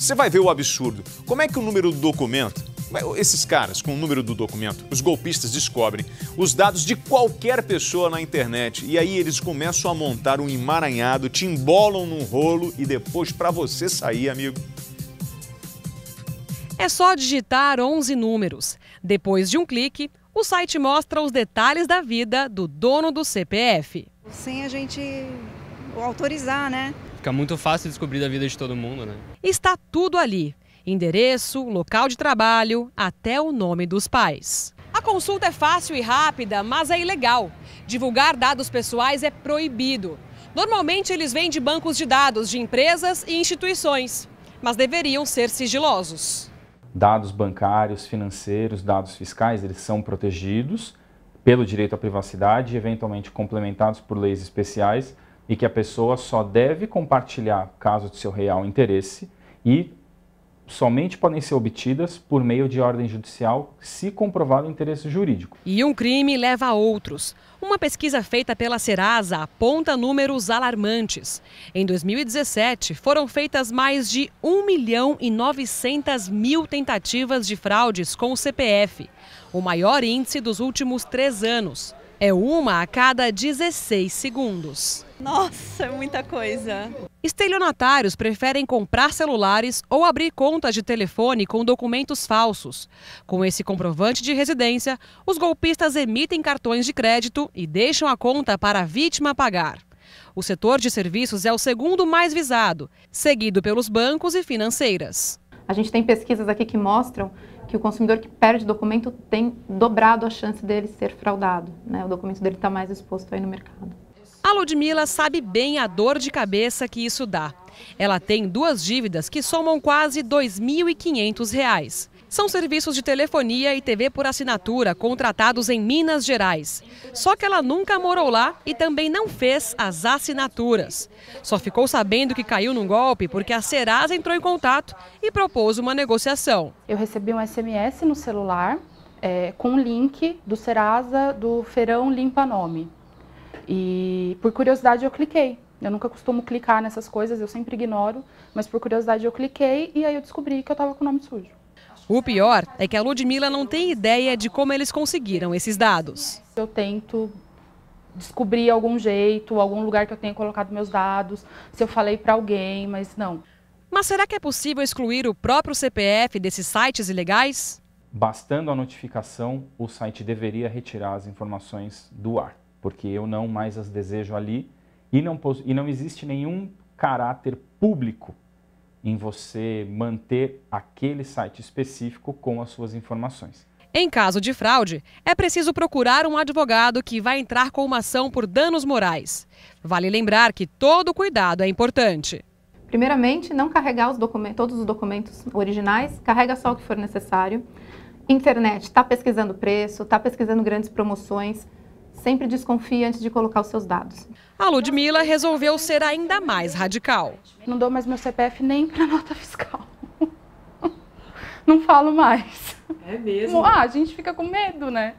Você vai ver o absurdo. Como é que o número do documento esses caras, com o número do documento, os golpistas descobrem os dados de qualquer pessoa na internet e aí eles começam a montar um emaranhado, te embolam num rolo e depois para você sair, amigo. É só digitar 11 números. Depois de um clique, o site mostra os detalhes da vida do dono do CPF. Sem a gente autorizar, né? Fica muito fácil descobrir da vida de todo mundo, né? Está tudo ali: endereço, local de trabalho, até o nome dos pais. A consulta é fácil e rápida, mas é ilegal. Divulgar dados pessoais é proibido. Normalmente eles vêm de bancos de dados de empresas e instituições, mas deveriam ser sigilosos. Dados bancários, financeiros, dados fiscais, eles são protegidos pelo direito à privacidade e eventualmente complementados por leis especiais e que a pessoa só deve compartilhar caso de seu real interesse e somente podem ser obtidas por meio de ordem judicial se comprovado o interesse jurídico. E um crime leva a outros. Uma pesquisa feita pela Serasa aponta números alarmantes. Em 2017, foram feitas mais de 1 milhão e 900 mil tentativas de fraudes com o CPF, o maior índice dos últimos três anos. É uma a cada 16 segundos. Nossa, é muita coisa. Estelionatários preferem comprar celulares ou abrir contas de telefone com documentos falsos. Com esse comprovante de residência, os golpistas emitem cartões de crédito e deixam a conta para a vítima pagar. O setor de serviços é o segundo mais visado, seguido pelos bancos e financeiras. A gente tem pesquisas aqui que mostram que o consumidor que perde documento tem dobrado a chance dele ser fraudado. Né? O documento dele está mais exposto aí no mercado. A Ludmilla sabe bem a dor de cabeça que isso dá. Ela tem duas dívidas que somam quase R$ 2.500. São serviços de telefonia e TV por assinatura contratados em Minas Gerais. Só que ela nunca morou lá e também não fez as assinaturas. Só ficou sabendo que caiu num golpe porque a Serasa entrou em contato e propôs uma negociação. Eu recebi um SMS no celular é, com um link do Serasa do Feirão Limpa Nome. E por curiosidade eu cliquei. Eu nunca costumo clicar nessas coisas, eu sempre ignoro, mas por curiosidade eu cliquei e aí eu descobri que eu estava com o nome sujo. O pior é que a Ludmilla não tem ideia de como eles conseguiram esses dados. Eu tento descobrir algum jeito, algum lugar que eu tenha colocado meus dados, se eu falei para alguém, mas não. Mas será que é possível excluir o próprio CPF desses sites ilegais? Bastando a notificação, o site deveria retirar as informações do ar, porque eu não mais as desejo ali e não, e não existe nenhum caráter público em você manter aquele site específico com as suas informações. Em caso de fraude, é preciso procurar um advogado que vai entrar com uma ação por danos morais. Vale lembrar que todo cuidado é importante. Primeiramente, não carregar os todos os documentos originais, carrega só o que for necessário. Internet, está pesquisando preço, está pesquisando grandes promoções. Sempre desconfie antes de colocar os seus dados. A Ludmilla resolveu ser ainda mais radical. Não dou mais meu CPF nem para nota fiscal. Não falo mais. É mesmo? Ah, a gente fica com medo, né?